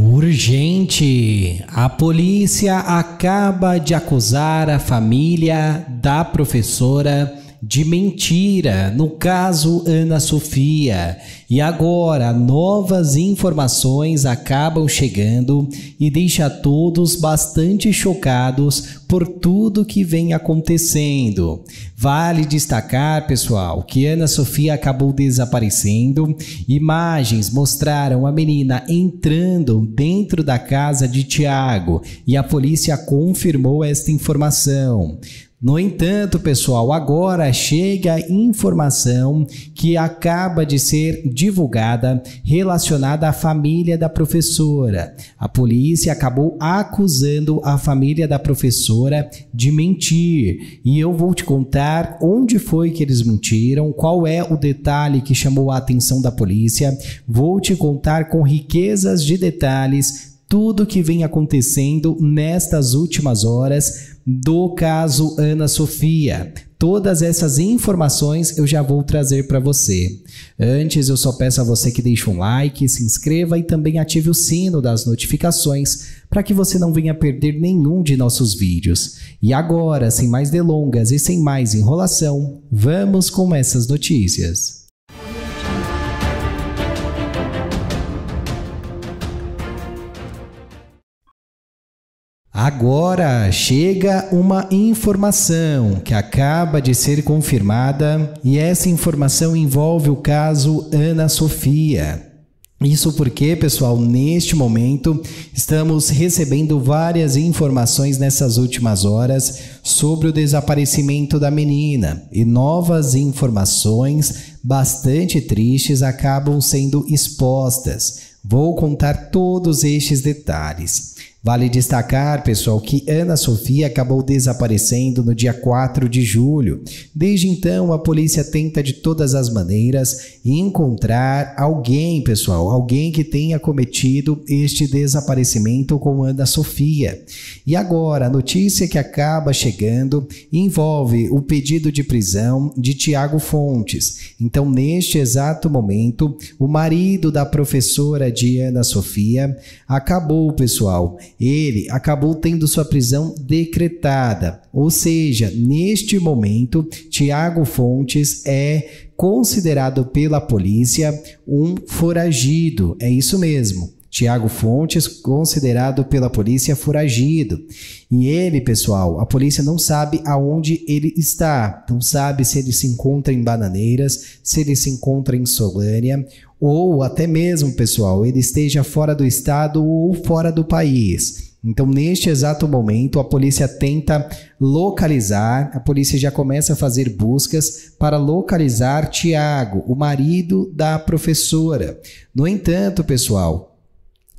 Urgente! A polícia acaba de acusar a família da professora de mentira, no caso Ana Sofia. E agora, novas informações acabam chegando e deixa todos bastante chocados por tudo que vem acontecendo. Vale destacar, pessoal, que Ana Sofia acabou desaparecendo. Imagens mostraram a menina entrando dentro da casa de Tiago e a polícia confirmou esta informação. No entanto, pessoal, agora chega a informação que acaba de ser divulgada relacionada à família da professora. A polícia acabou acusando a família da professora de mentir. E eu vou te contar onde foi que eles mentiram, qual é o detalhe que chamou a atenção da polícia. Vou te contar com riquezas de detalhes tudo que vem acontecendo nestas últimas horas do caso Ana Sofia. Todas essas informações eu já vou trazer para você. Antes, eu só peço a você que deixe um like, se inscreva e também ative o sino das notificações para que você não venha perder nenhum de nossos vídeos. E agora, sem mais delongas e sem mais enrolação, vamos com essas notícias. Agora chega uma informação que acaba de ser confirmada e essa informação envolve o caso Ana Sofia. Isso porque, pessoal, neste momento estamos recebendo várias informações nessas últimas horas sobre o desaparecimento da menina e novas informações bastante tristes acabam sendo expostas. Vou contar todos estes detalhes. Vale destacar, pessoal, que Ana Sofia acabou desaparecendo no dia 4 de julho. Desde então, a polícia tenta de todas as maneiras encontrar alguém, pessoal, alguém que tenha cometido este desaparecimento com Ana Sofia. E agora, a notícia que acaba chegando envolve o pedido de prisão de Tiago Fontes. Então, neste exato momento, o marido da professora de Ana Sofia acabou, pessoal, ele acabou tendo sua prisão decretada. Ou seja, neste momento, Tiago Fontes é considerado pela polícia um foragido. É isso mesmo. Tiago Fontes, considerado pela polícia foragido. E ele, pessoal, a polícia não sabe aonde ele está. Não sabe se ele se encontra em Bananeiras, se ele se encontra em Solânia ou até mesmo, pessoal, ele esteja fora do estado ou fora do país. Então, neste exato momento, a polícia tenta localizar, a polícia já começa a fazer buscas para localizar Tiago, o marido da professora. No entanto, pessoal,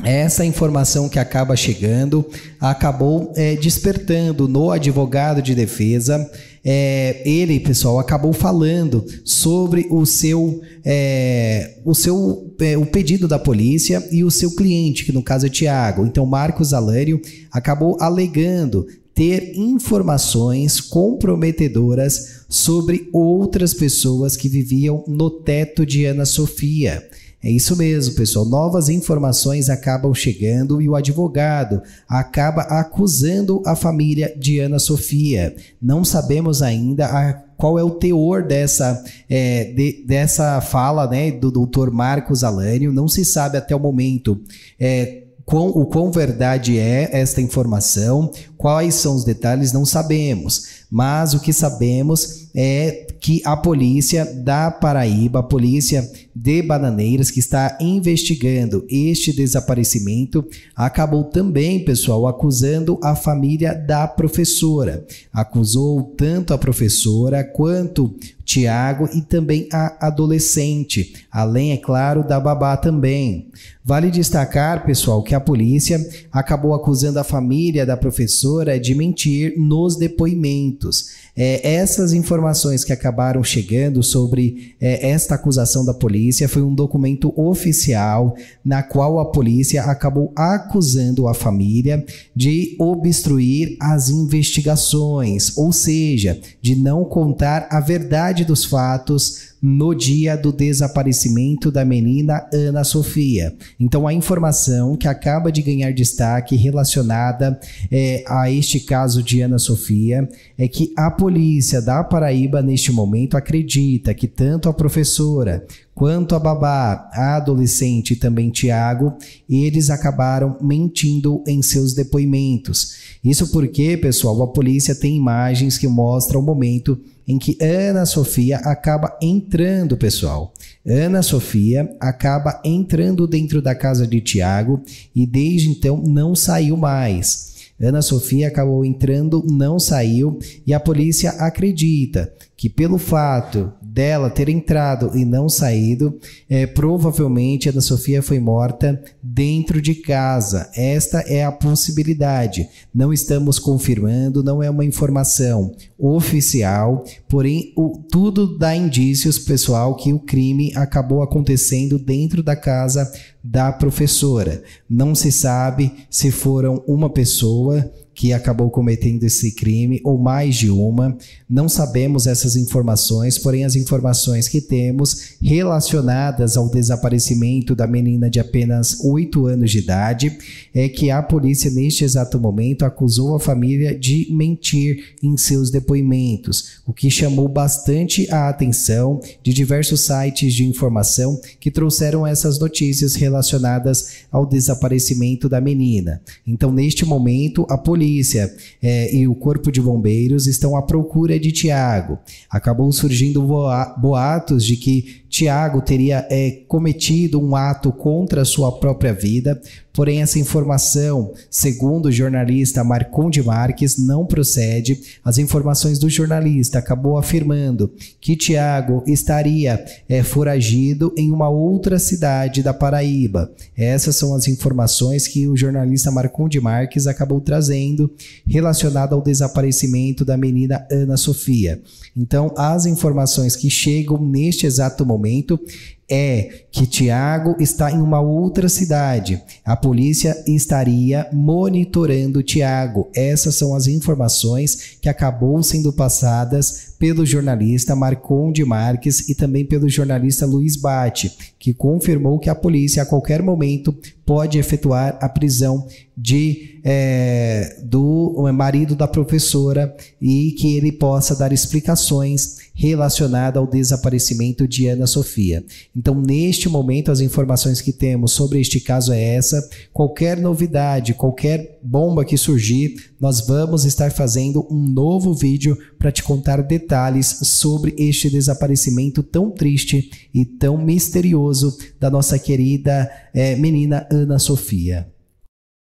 essa informação que acaba chegando acabou é, despertando no advogado de defesa. É, ele, pessoal, acabou falando sobre o seu, é, o seu é, o pedido da polícia e o seu cliente, que no caso é Tiago. Então, Marcos Alério acabou alegando ter informações comprometedoras sobre outras pessoas que viviam no teto de Ana Sofia. É isso mesmo, pessoal. Novas informações acabam chegando e o advogado acaba acusando a família de Ana Sofia. Não sabemos ainda a qual é o teor dessa, é, de, dessa fala né, do doutor Marcos Alânio, não se sabe até o momento. É, quão, o quão verdade é esta informação, quais são os detalhes, não sabemos. Mas o que sabemos é que a polícia da Paraíba, a polícia de Bananeiras, que está investigando este desaparecimento, acabou também, pessoal, acusando a família da professora. Acusou tanto a professora quanto Tiago e também a adolescente, além, é claro, da babá também. Vale destacar, pessoal, que a polícia acabou acusando a família da professora de mentir nos depoimentos. É, essas informações informações que acabaram chegando sobre é, esta acusação da polícia foi um documento oficial na qual a polícia acabou acusando a família de obstruir as investigações, ou seja, de não contar a verdade dos fatos no dia do desaparecimento da menina Ana Sofia. Então, a informação que acaba de ganhar destaque relacionada é, a este caso de Ana Sofia é que a polícia da Paraíba, neste momento, acredita que tanto a professora Quanto a Babá, a adolescente e também Tiago, eles acabaram mentindo em seus depoimentos. Isso porque, pessoal, a polícia tem imagens que mostram o momento em que Ana Sofia acaba entrando, pessoal. Ana Sofia acaba entrando dentro da casa de Tiago e desde então não saiu mais. Ana Sofia acabou entrando, não saiu e a polícia acredita que pelo fato dela ter entrado e não saído. É, provavelmente da Sofia foi morta dentro de casa. Esta é a possibilidade. Não estamos confirmando, não é uma informação oficial, porém o, tudo dá indícios, pessoal, que o crime acabou acontecendo dentro da casa da professora. Não se sabe se foram uma pessoa que acabou cometendo esse crime ou mais de uma. Não sabemos essas informações, porém as informações que temos relacionadas ao desaparecimento da menina de apenas 18 anos de idade, é que a polícia, neste exato momento, acusou a família de mentir em seus depoimentos, o que chamou bastante a atenção de diversos sites de informação que trouxeram essas notícias relacionadas ao desaparecimento da menina. Então, neste momento, a polícia é, e o Corpo de Bombeiros estão à procura de Tiago. Acabou surgindo boatos de que Tiago teria é, cometido um ato contra sua própria própria vida, Porém, essa informação, segundo o jornalista Marconde Marques, não procede. As informações do jornalista acabou afirmando que Tiago estaria é, foragido em uma outra cidade da Paraíba. Essas são as informações que o jornalista Marconde Marques acabou trazendo relacionado ao desaparecimento da menina Ana Sofia. Então, as informações que chegam neste exato momento é que Tiago está em uma outra cidade. A polícia estaria monitorando Tiago. Essas são as informações que acabou sendo passadas pelo jornalista Marconde Marques e também pelo jornalista Luiz Bate, que confirmou que a polícia a qualquer momento pode efetuar a prisão de é, do eh, marido da professora e que ele possa dar explicações relacionada ao desaparecimento de Ana Sofia. Então, neste momento, as informações que temos sobre este caso é essa. Qualquer novidade, qualquer bomba que surgir, nós vamos estar fazendo um novo vídeo para te contar detalhes sobre este desaparecimento tão triste e tão misterioso da nossa querida é, menina Ana Sofia.